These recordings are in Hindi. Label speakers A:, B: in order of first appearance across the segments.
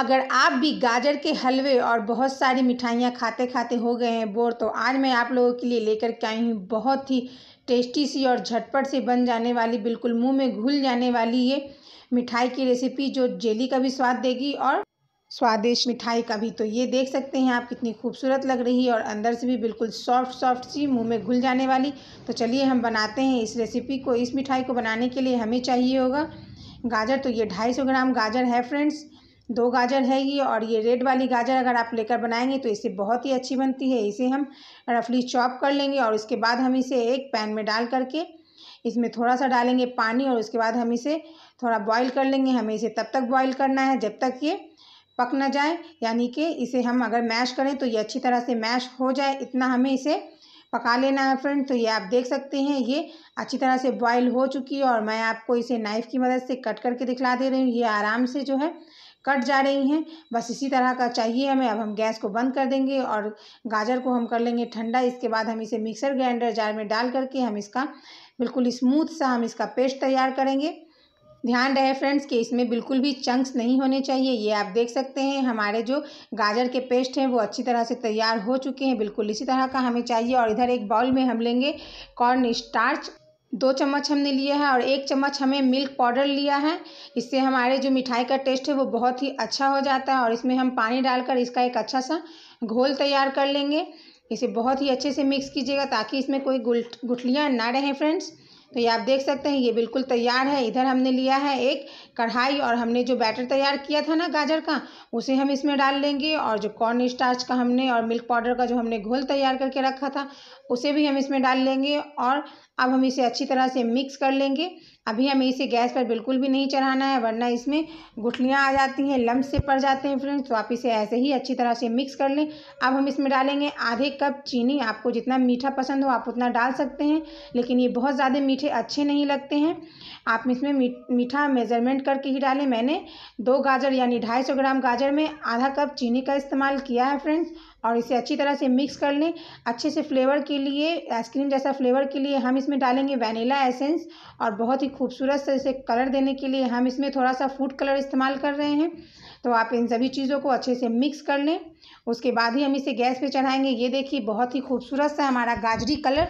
A: अगर आप भी गाजर के हलवे और बहुत सारी मिठाइयाँ खाते खाते हो गए हैं बोर तो आज मैं आप लोगों के लिए लेकर के आई हूँ बहुत ही टेस्टी सी और झटपट से बन जाने वाली बिल्कुल मुंह में घुल जाने वाली ये मिठाई की रेसिपी जो जेली का भी स्वाद देगी और स्वादिष्ट मिठाई का भी तो ये देख सकते हैं आप कितनी खूबसूरत लग रही है और अंदर से भी बिल्कुल सॉफ्ट सॉफ्ट सी मुंह में घुल जाने वाली तो चलिए हम बनाते हैं इस रेसिपी को इस मिठाई को बनाने के लिए हमें चाहिए होगा गाजर तो ये ढाई सौ ग्राम गाजर है फ्रेंड्स दो गाजर है ये और ये रेड वाली गाजर अगर आप लेकर बनाएंगे तो इसे बहुत ही अच्छी बनती है इसे हम रफली चॉप कर लेंगे और उसके बाद हम इसे एक पैन में डाल करके इसमें थोड़ा सा डालेंगे पानी और उसके बाद हम इसे थोड़ा बॉईल कर लेंगे हमें इसे तब तक बॉईल करना है जब तक ये पक ना जाए यानी कि इसे हम अगर मैश करें तो ये अच्छी तरह से मैश हो जाए इतना हमें इसे पका लेना है फ्रेंड तो ये आप देख सकते हैं ये अच्छी तरह से बॉईल हो चुकी है और मैं आपको इसे नाइफ़ की मदद से कट करके दिखला दे रही हूँ ये आराम से जो है कट जा रही हैं बस इसी तरह का चाहिए हमें अब हम गैस को बंद कर देंगे और गाजर को हम कर लेंगे ठंडा इसके बाद हम इसे मिक्सर ग्राइंडर जार में डाल करके हम इसका बिल्कुल स्मूथ सा हम इसका पेस्ट तैयार करेंगे ध्यान रहे फ्रेंड्स कि इसमें बिल्कुल भी चंक्स नहीं होने चाहिए ये आप देख सकते हैं हमारे जो गाजर के पेस्ट हैं वो अच्छी तरह से तैयार हो चुके हैं बिल्कुल इसी तरह का हमें चाहिए और इधर एक बाउल में हम लेंगे कॉर्न स्टार्च दो चम्मच हमने लिया है और एक चम्मच हमें मिल्क पाउडर लिया है इससे हमारे जो मिठाई का टेस्ट है वो बहुत ही अच्छा हो जाता है और इसमें हम पानी डालकर इसका एक अच्छा सा घोल तैयार कर लेंगे इसे बहुत ही अच्छे से मिक्स कीजिएगा ताकि इसमें कोई गुठलियाँ ना रहें फ्रेंड्स तो ये आप देख सकते हैं ये बिल्कुल तैयार है इधर हमने लिया है एक कढ़ाई और हमने जो बैटर तैयार किया था ना गाजर का उसे हम इसमें डाल लेंगे और जो कॉर्न स्टार्च का हमने और मिल्क पाउडर का जो हमने घोल तैयार करके रखा था उसे भी हम इसमें डाल लेंगे और अब हम इसे अच्छी तरह से मिक्स कर लेंगे अभी हमें इसे गैस पर बिल्कुल भी नहीं चढ़ाना है वरना इसमें गुठलियाँ आ जाती हैं लम्ब से पड़ जाते हैं फ्रेंड्स तो आप इसे ऐसे ही अच्छी तरह से मिक्स कर लें अब हम इसमें डालेंगे आधे कप चीनी आपको जितना मीठा पसंद हो आप उतना डाल सकते हैं लेकिन ये बहुत ज़्यादा मीठे अच्छे नहीं लगते हैं आप इसमें मीठा मेज़रमेंट करके ही डालें मैंने दो गाजर यानी ढाई सौ ग्राम गाजर में आधा कप चीनी का इस्तेमाल किया है फ्रेंड्स और इसे अच्छी तरह से मिक्स कर लें अच्छे से फ्लेवर के लिए आइसक्रीम जैसा फ्लेवर के लिए हम इसमें डालेंगे वैनिला एसेंस और बहुत ही खूबसूरत से इसे कलर देने के लिए हम इसमें थोड़ा सा फूड कलर इस्तेमाल कर रहे हैं तो आप इन सभी चीज़ों को अच्छे से मिक्स कर लें उसके बाद ही हम इसे गैस पे चढ़ाएंगे ये देखिए बहुत ही खूबसूरत सा हमारा गाजरी कलर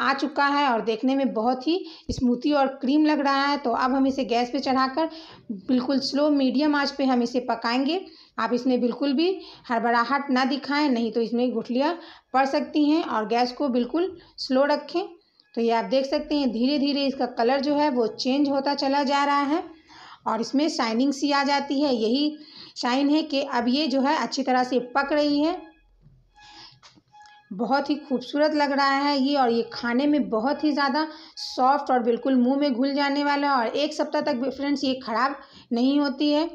A: आ चुका है और देखने में बहुत ही स्मूथी और क्रीम लग रहा है तो अब हम इसे गैस पे चढ़ाकर बिल्कुल स्लो मीडियम आंच पे हम इसे पकाएंगे आप इसमें बिल्कुल भी हड़बड़ाहट ना दिखाएं नहीं तो इसमें गुठलियाँ पड़ सकती हैं और गैस को बिल्कुल स्लो रखें तो ये आप देख सकते हैं धीरे धीरे इसका कलर जो है वो चेंज होता चला जा रहा है और इसमें शाइनिंग सी आ जाती है यही शाइन है कि अब ये जो है अच्छी तरह से पक रही है बहुत ही खूबसूरत लग रहा है ये और ये खाने में बहुत ही ज़्यादा सॉफ्ट और बिल्कुल मुंह में घुल जाने वाला है और एक सप्ताह तक भी फ्रेंड्स ये ख़राब नहीं होती है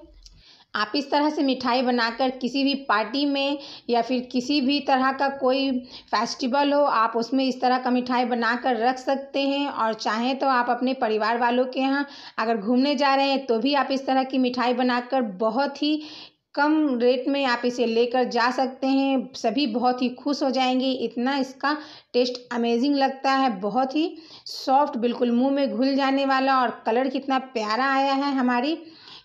A: आप इस तरह से मिठाई बनाकर किसी भी पार्टी में या फिर किसी भी तरह का कोई फेस्टिवल हो आप उसमें इस तरह का मिठाई बनाकर रख सकते हैं और चाहें तो आप अपने परिवार वालों के यहाँ अगर घूमने जा रहे हैं तो भी आप इस तरह की मिठाई बनाकर बहुत ही कम रेट में आप इसे लेकर जा सकते हैं सभी बहुत ही खुश हो जाएंगे इतना इसका टेस्ट अमेजिंग लगता है बहुत ही सॉफ्ट बिल्कुल मुंह में घुल जाने वाला और कलर कितना प्यारा आया है हमारी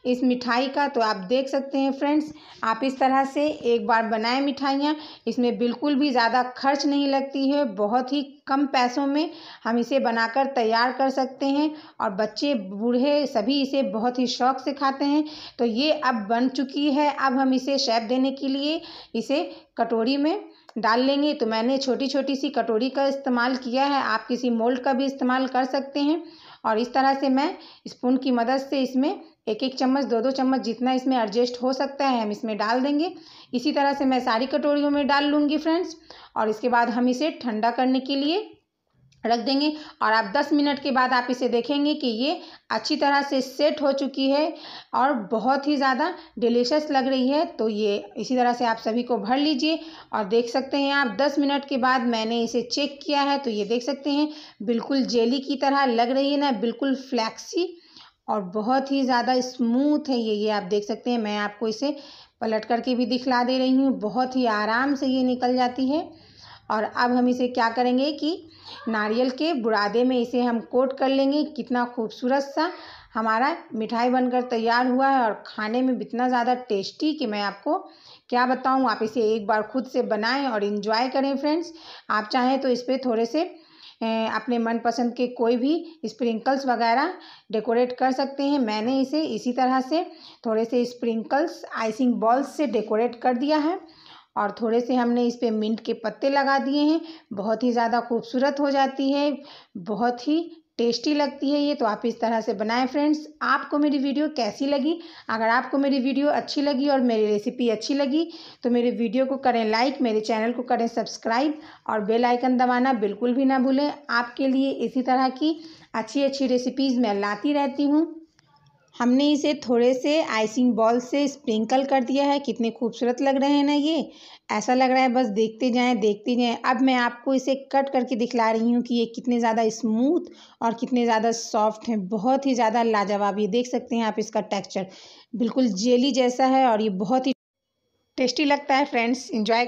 A: इस मिठाई का तो आप देख सकते हैं फ्रेंड्स आप इस तरह से एक बार बनाएं मिठाइयाँ इसमें बिल्कुल भी ज़्यादा खर्च नहीं लगती है बहुत ही कम पैसों में हम इसे बनाकर तैयार कर सकते हैं और बच्चे बूढ़े सभी इसे बहुत ही शौक से खाते हैं तो ये अब बन चुकी है अब हम इसे शेप देने के लिए इसे कटोरी में डाल लेंगे तो मैंने छोटी छोटी सी कटोरी का इस्तेमाल किया है आप किसी मोल्ड का भी इस्तेमाल कर सकते हैं और इस तरह से मैं स्पून की मदद से इसमें एक एक चम्मच दो दो चम्मच जितना इसमें एडजस्ट हो सकता है हम इसमें डाल देंगे इसी तरह से मैं सारी कटोरियों में डाल लूँगी फ्रेंड्स और इसके बाद हम इसे ठंडा करने के लिए रख देंगे और आप 10 मिनट के बाद आप इसे देखेंगे कि ये अच्छी तरह से सेट हो चुकी है और बहुत ही ज़्यादा डिलीशियस लग रही है तो ये इसी तरह से आप सभी को भर लीजिए और देख सकते हैं आप 10 मिनट के बाद मैंने इसे चेक किया है तो ये देख सकते हैं बिल्कुल जेली की तरह लग रही है ना बिल्कुल फ्लैक्सी और बहुत ही ज़्यादा स्मूथ है ये ये आप देख सकते हैं मैं आपको इसे पलट करके भी दिखला दे रही हूँ बहुत ही आराम से ये निकल जाती है और अब हम इसे क्या करेंगे कि नारियल के बुरादे में इसे हम कोट कर लेंगे कितना खूबसूरत सा हमारा मिठाई बनकर तैयार हुआ है और खाने में इतना ज़्यादा टेस्टी कि मैं आपको क्या बताऊँ आप इसे एक बार खुद से बनाएं और इन्जॉय करें फ्रेंड्स आप चाहें तो इस पर थोड़े से अपने मनपसंद के कोई भी स्प्रिंकल्स वगैरह डेकोरेट कर सकते हैं मैंने इसे इसी तरह से थोड़े से स्प्रिंकल्स आइसिंग बॉल्स से डेकोरेट कर दिया है और थोड़े से हमने इस पर मिंट के पत्ते लगा दिए हैं बहुत ही ज़्यादा खूबसूरत हो जाती है बहुत ही टेस्टी लगती है ये तो आप इस तरह से बनाएं फ्रेंड्स आपको मेरी वीडियो कैसी लगी अगर आपको मेरी वीडियो अच्छी लगी और मेरी रेसिपी अच्छी लगी तो मेरे वीडियो को करें लाइक मेरे चैनल को करें सब्सक्राइब और बेल आइकन दबाना बिल्कुल भी ना भूलें आपके लिए इसी तरह की अच्छी अच्छी रेसिपीज़ मैं लाती रहती हूँ हमने इसे थोड़े से आइसिंग बॉल से स्प्रिंकल कर दिया है कितने खूबसूरत लग रहे हैं ना ये ऐसा लग रहा है बस देखते जाएं देखते जाएं अब मैं आपको इसे कट करके दिखला रही हूँ कि ये कितने ज़्यादा स्मूथ और कितने ज़्यादा सॉफ्ट हैं बहुत ही ज़्यादा लाजवाब ये देख सकते हैं आप इसका टेक्स्चर बिल्कुल जेली जैसा है और ये बहुत ही टेस्टी लगता है फ्रेंड्स इंजॉय